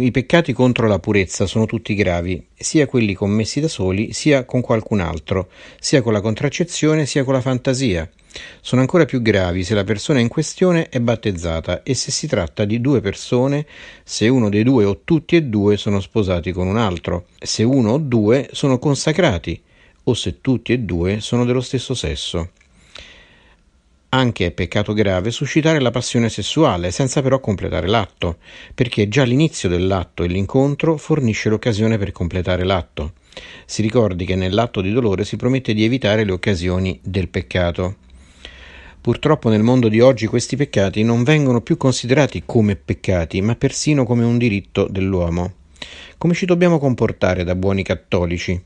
I peccati contro la purezza sono tutti gravi, sia quelli commessi da soli, sia con qualcun altro, sia con la contraccezione, sia con la fantasia. Sono ancora più gravi se la persona in questione è battezzata e se si tratta di due persone, se uno dei due o tutti e due sono sposati con un altro, se uno o due sono consacrati o se tutti e due sono dello stesso sesso. Anche è peccato grave suscitare la passione sessuale senza però completare l'atto, perché già l'inizio dell'atto e l'incontro fornisce l'occasione per completare l'atto. Si ricordi che nell'atto di dolore si promette di evitare le occasioni del peccato. Purtroppo nel mondo di oggi questi peccati non vengono più considerati come peccati, ma persino come un diritto dell'uomo. Come ci dobbiamo comportare da buoni cattolici?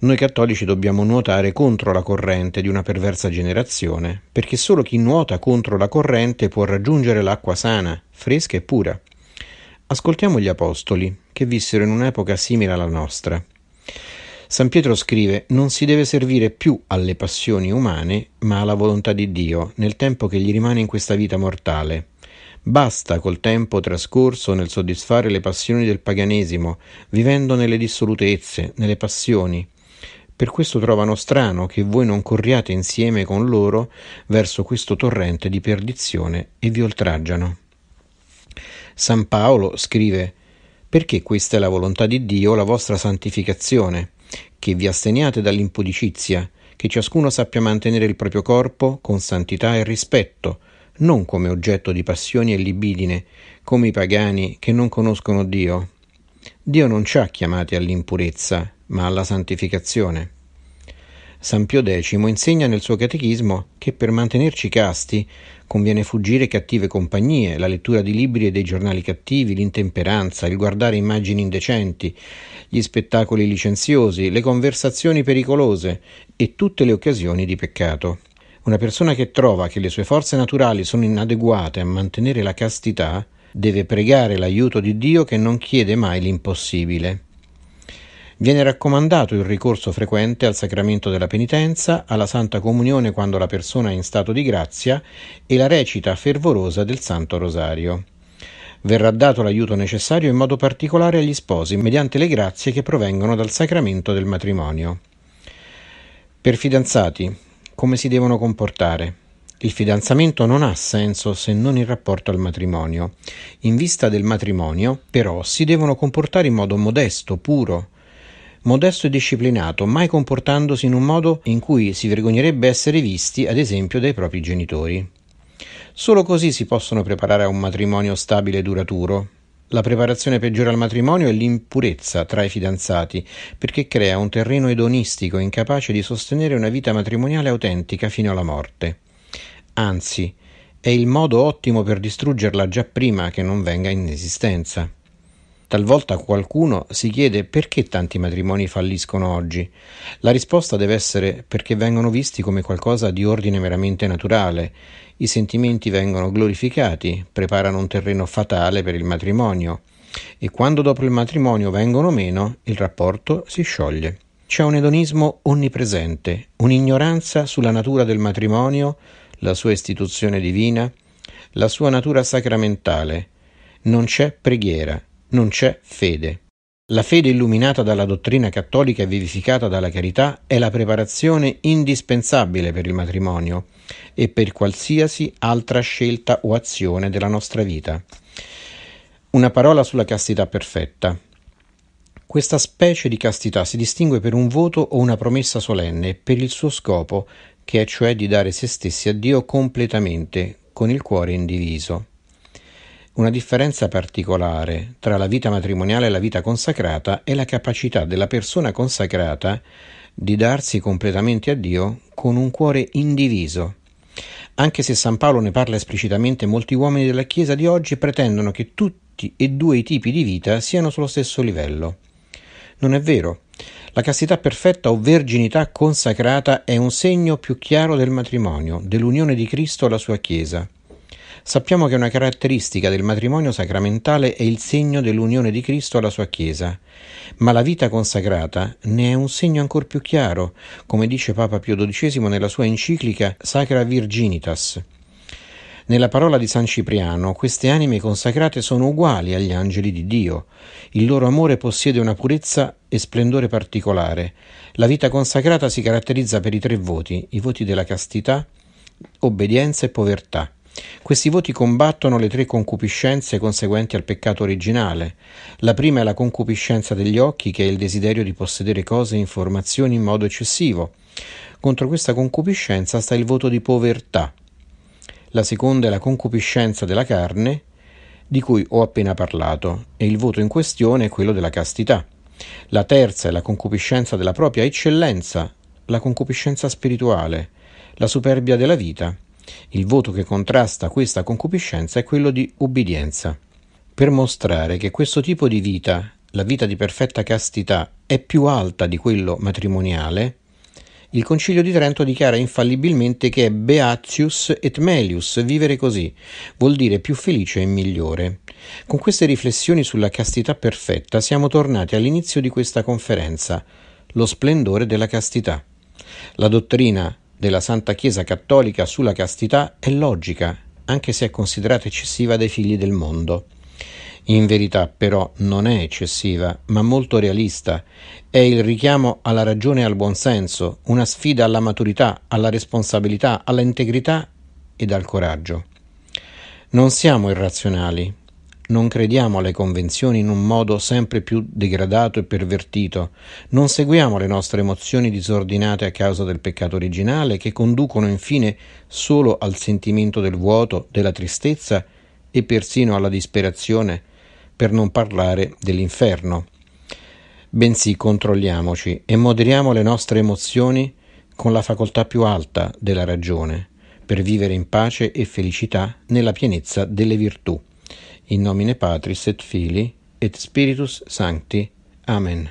Noi cattolici dobbiamo nuotare contro la corrente di una perversa generazione, perché solo chi nuota contro la corrente può raggiungere l'acqua sana, fresca e pura. Ascoltiamo gli Apostoli, che vissero in un'epoca simile alla nostra. San Pietro scrive Non si deve servire più alle passioni umane, ma alla volontà di Dio, nel tempo che gli rimane in questa vita mortale. Basta col tempo trascorso nel soddisfare le passioni del paganesimo, vivendo nelle dissolutezze, nelle passioni, per questo trovano strano che voi non corriate insieme con loro verso questo torrente di perdizione e vi oltraggiano. San Paolo scrive Perché questa è la volontà di Dio, la vostra santificazione, che vi asteniate dall'impudicizia, che ciascuno sappia mantenere il proprio corpo con santità e rispetto, non come oggetto di passioni e libidine, come i pagani che non conoscono Dio. Dio non ci ha chiamati all'impurezza, ma alla santificazione. San Pio X insegna nel suo catechismo che per mantenerci casti conviene fuggire cattive compagnie, la lettura di libri e dei giornali cattivi, l'intemperanza, il guardare immagini indecenti, gli spettacoli licenziosi, le conversazioni pericolose e tutte le occasioni di peccato. Una persona che trova che le sue forze naturali sono inadeguate a mantenere la castità deve pregare l'aiuto di Dio che non chiede mai l'impossibile. Viene raccomandato il ricorso frequente al sacramento della penitenza, alla Santa Comunione quando la persona è in stato di grazia e la recita fervorosa del Santo Rosario. Verrà dato l'aiuto necessario in modo particolare agli sposi mediante le grazie che provengono dal sacramento del matrimonio. Per fidanzati, come si devono comportare? Il fidanzamento non ha senso se non in rapporto al matrimonio. In vista del matrimonio, però, si devono comportare in modo modesto, puro, modesto e disciplinato, mai comportandosi in un modo in cui si vergognerebbe essere visti, ad esempio, dai propri genitori. Solo così si possono preparare a un matrimonio stabile e duraturo. La preparazione peggiore al matrimonio è l'impurezza tra i fidanzati, perché crea un terreno edonistico incapace di sostenere una vita matrimoniale autentica fino alla morte. Anzi, è il modo ottimo per distruggerla già prima che non venga in esistenza. Talvolta qualcuno si chiede perché tanti matrimoni falliscono oggi. La risposta deve essere perché vengono visti come qualcosa di ordine meramente naturale. I sentimenti vengono glorificati, preparano un terreno fatale per il matrimonio e quando dopo il matrimonio vengono meno, il rapporto si scioglie. C'è un edonismo onnipresente, un'ignoranza sulla natura del matrimonio, la sua istituzione divina, la sua natura sacramentale. Non c'è preghiera, non c'è fede. La fede illuminata dalla dottrina cattolica e vivificata dalla carità è la preparazione indispensabile per il matrimonio e per qualsiasi altra scelta o azione della nostra vita. Una parola sulla castità perfetta. Questa specie di castità si distingue per un voto o una promessa solenne, per il suo scopo, che è cioè di dare se stessi a Dio completamente, con il cuore indiviso. Una differenza particolare tra la vita matrimoniale e la vita consacrata è la capacità della persona consacrata di darsi completamente a Dio con un cuore indiviso. Anche se San Paolo ne parla esplicitamente, molti uomini della Chiesa di oggi pretendono che tutti e due i tipi di vita siano sullo stesso livello. Non è vero. La castità perfetta o verginità consacrata è un segno più chiaro del matrimonio, dell'unione di Cristo alla sua Chiesa. Sappiamo che una caratteristica del matrimonio sacramentale è il segno dell'unione di Cristo alla sua Chiesa, ma la vita consacrata ne è un segno ancora più chiaro, come dice Papa Pio XII nella sua enciclica Sacra Virginitas. Nella parola di San Cipriano, queste anime consacrate sono uguali agli angeli di Dio. Il loro amore possiede una purezza e splendore particolare. La vita consacrata si caratterizza per i tre voti, i voti della castità, obbedienza e povertà. Questi voti combattono le tre concupiscenze conseguenti al peccato originale. La prima è la concupiscenza degli occhi, che è il desiderio di possedere cose e informazioni in modo eccessivo. Contro questa concupiscenza sta il voto di povertà. La seconda è la concupiscenza della carne, di cui ho appena parlato, e il voto in questione è quello della castità. La terza è la concupiscenza della propria eccellenza, la concupiscenza spirituale, la superbia della vita, il voto che contrasta questa concupiscenza è quello di ubbidienza. Per mostrare che questo tipo di vita, la vita di perfetta castità, è più alta di quello matrimoniale, il Concilio di Trento dichiara infallibilmente che è beatius et melius, vivere così, vuol dire più felice e migliore. Con queste riflessioni sulla castità perfetta siamo tornati all'inizio di questa conferenza, lo splendore della castità. La dottrina della Santa Chiesa Cattolica sulla castità è logica, anche se è considerata eccessiva dai figli del mondo. In verità però non è eccessiva, ma molto realista. È il richiamo alla ragione e al buonsenso, una sfida alla maturità, alla responsabilità, all'integrità ed al coraggio. Non siamo irrazionali, non crediamo alle convenzioni in un modo sempre più degradato e pervertito, non seguiamo le nostre emozioni disordinate a causa del peccato originale che conducono infine solo al sentimento del vuoto, della tristezza e persino alla disperazione, per non parlare dell'inferno. Bensì controlliamoci e moderiamo le nostre emozioni con la facoltà più alta della ragione, per vivere in pace e felicità nella pienezza delle virtù. In nomine Patris et Filii et Spiritus Sancti. Amen.